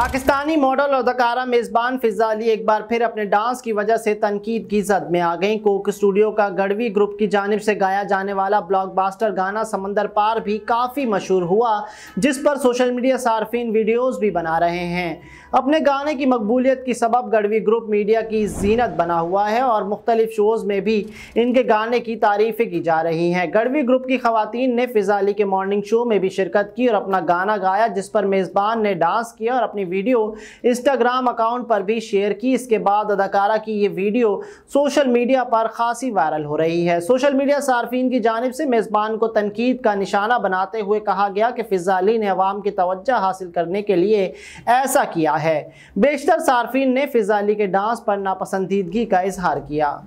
Pakistani model और अदकारा मेज़बान फिजा अली एक बार फिर अपने डांस की वजह से तनकीद की जद में आ गई कोक स्टूडियो का गढ़वी ग्रुप की जानब से गाया जाने वाला ब्लॉकबास्टर गाना समंदर पार भी काफ़ी मशहूर हुआ जिस पर सोशल मीडिया सार्फिन वीडियोस भी बना रहे हैं अपने गाने की मकबूलियत की सबब गढ़वी ग्रुप मीडिया की जीनत बना हुआ है और मुख्तलिफ शोज़ में भी इनके गाने की तारीफ़ें की जा रही हैं गढ़वी ग्रुप की खातन ने फिजा अली के मॉर्निंग शो में भी शिरकत की और अपना गाना गाया जिस पर मेज़बान ने डांस किया और अपनी वीडियो इंस्टाग्राम अकाउंट पर भी शेयर की इसके बाद अदाकारा की ये वीडियो सोशल मीडिया पर खासी वायरल हो रही है सोशल मीडिया सार्फिन की जानब से मेज़बान को तनकीद का निशाना बनाते हुए कहा गया कि फिजा अली ने अवाम की तोज्जा हासिल करने के लिए ऐसा किया है बेशतर सार्फिन ने फिजा अली के डांस पर नापसंदीदगी का इजहार किया